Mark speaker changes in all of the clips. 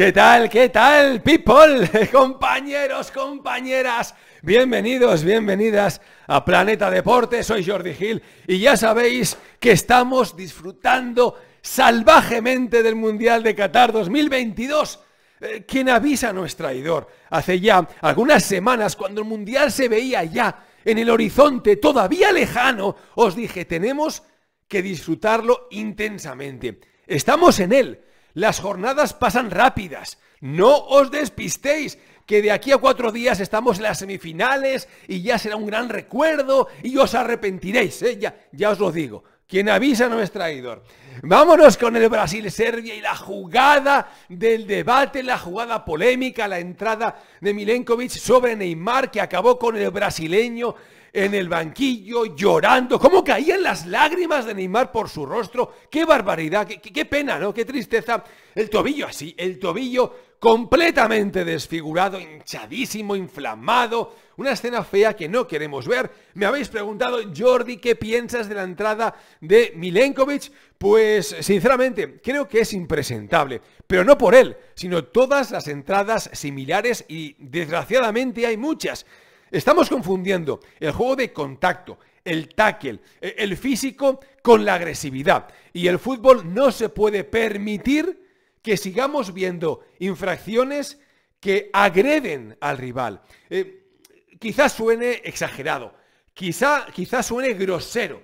Speaker 1: ¿Qué tal? ¿Qué tal, people? Compañeros, compañeras, bienvenidos, bienvenidas a Planeta Deporte. Soy Jordi Gil y ya sabéis que estamos disfrutando salvajemente del Mundial de Qatar 2022. Eh, ¿Quién avisa a nuestro traidor. Hace ya algunas semanas, cuando el Mundial se veía ya en el horizonte, todavía lejano, os dije, tenemos que disfrutarlo intensamente. Estamos en él las jornadas pasan rápidas. No os despistéis, que de aquí a cuatro días estamos en las semifinales y ya será un gran recuerdo y os arrepentiréis, ¿eh? ya os lo digo. Quien avisa no es traidor. Vámonos con el Brasil-Serbia y la jugada del debate, la jugada polémica, la entrada de Milenkovic sobre Neymar que acabó con el brasileño en el banquillo llorando. ¿Cómo caían las lágrimas de Neymar por su rostro? ¡Qué barbaridad! ¡Qué, qué pena, ¿no? ¡Qué tristeza! El tobillo así, el tobillo completamente desfigurado, hinchadísimo, inflamado, una escena fea que no queremos ver. Me habéis preguntado, Jordi, ¿qué piensas de la entrada de Milenkovic? Pues sinceramente, creo que es impresentable, pero no por él, sino todas las entradas similares y desgraciadamente hay muchas. Estamos confundiendo el juego de contacto, el tackle, e, el físico con la agresividad. Y el fútbol no se puede permitir que sigamos viendo infracciones que agreden al rival. Eh, quizás suene exagerado, quizá, quizás suene grosero,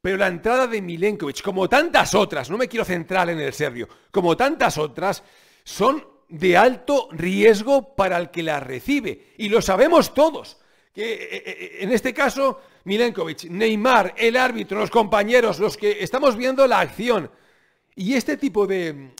Speaker 1: pero la entrada de Milenkovic, como tantas otras, no me quiero centrar en el serbio, como tantas otras, son de alto riesgo para el que la recibe. Y lo sabemos todos. Que eh, eh, en este caso, Milenkovic, Neymar, el árbitro, los compañeros, los que estamos viendo la acción, y este tipo de,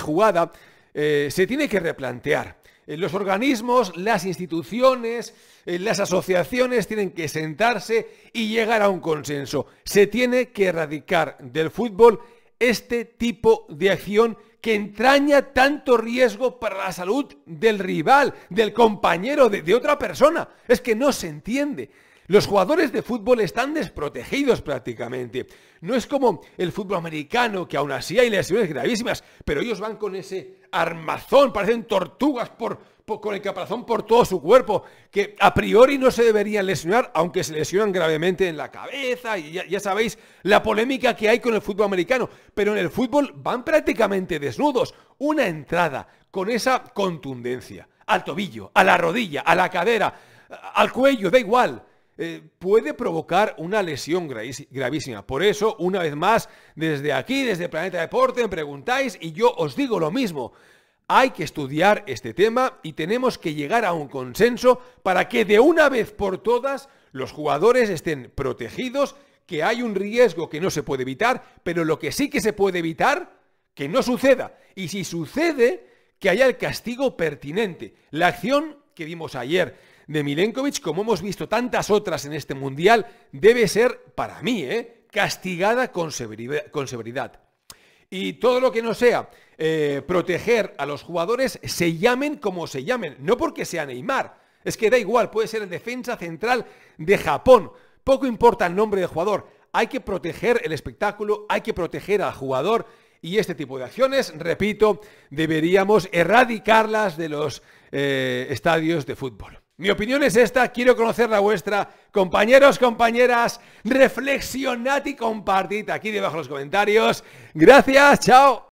Speaker 1: jugada eh, se tiene que replantear. Eh, los organismos, las instituciones, eh, las asociaciones tienen que sentarse y llegar a un consenso. Se tiene que erradicar del fútbol este tipo de acción que entraña tanto riesgo para la salud del rival, del compañero, de otra persona. Es que no se entiende. Los jugadores de fútbol están desprotegidos prácticamente. No es como el fútbol americano, que aún así hay lesiones gravísimas, pero ellos van con ese armazón, parecen tortugas con el caparazón por todo su cuerpo, que a priori no se deberían lesionar, aunque se lesionan gravemente en la cabeza, y ya sabéis la polémica que hay con el fútbol americano, pero en el fútbol van prácticamente desnudos. Una entrada con esa contundencia, al tobillo, a la rodilla, a la cadera, al cuello, da igual eh, puede provocar una lesión gravísima. Por eso, una vez más, desde aquí, desde Planeta Deporte, me preguntáis y yo os digo lo mismo. Hay que estudiar este tema y tenemos que llegar a un consenso para que de una vez por todas los jugadores estén protegidos, que hay un riesgo que no se puede evitar, pero lo que sí que se puede evitar, que no suceda. Y si sucede, que haya el castigo pertinente. La acción que vimos ayer de Milenkovic, como hemos visto tantas otras en este Mundial, debe ser, para mí, ¿eh? castigada con severidad, Y todo lo que no sea eh, proteger a los jugadores, se llamen como se llamen, no porque sea Neymar. Es que da igual, puede ser el defensa central de Japón. Poco importa el nombre del jugador. Hay que proteger el espectáculo, hay que proteger al jugador y este tipo de acciones, repito, deberíamos erradicarlas de los eh, estadios de fútbol. Mi opinión es esta, quiero conocer la vuestra. Compañeros, compañeras, reflexionad y compartid aquí debajo en los comentarios. Gracias, chao.